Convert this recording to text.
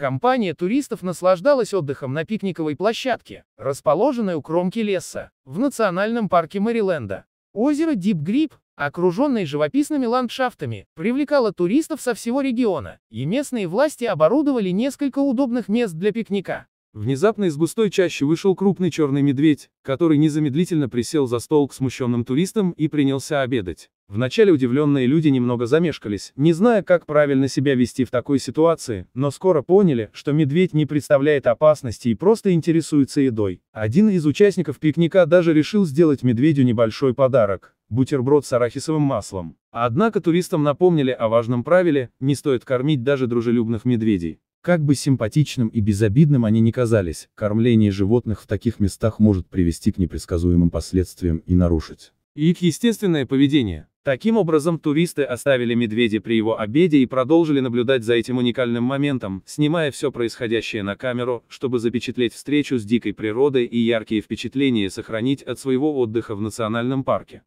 Компания туристов наслаждалась отдыхом на пикниковой площадке, расположенной у кромки леса, в национальном парке Мэриленда. Озеро Дип Гриб, окруженное живописными ландшафтами, привлекало туристов со всего региона, и местные власти оборудовали несколько удобных мест для пикника. Внезапно из густой чащи вышел крупный черный медведь, который незамедлительно присел за стол к смущенным туристам и принялся обедать. Вначале удивленные люди немного замешкались, не зная, как правильно себя вести в такой ситуации, но скоро поняли, что медведь не представляет опасности и просто интересуется едой. Один из участников пикника даже решил сделать медведю небольшой подарок – бутерброд с арахисовым маслом. Однако туристам напомнили о важном правиле – не стоит кормить даже дружелюбных медведей. Как бы симпатичным и безобидным они ни казались, кормление животных в таких местах может привести к непредсказуемым последствиям и нарушить их естественное поведение. Таким образом, туристы оставили медведя при его обеде и продолжили наблюдать за этим уникальным моментом, снимая все происходящее на камеру, чтобы запечатлеть встречу с дикой природой и яркие впечатления сохранить от своего отдыха в национальном парке.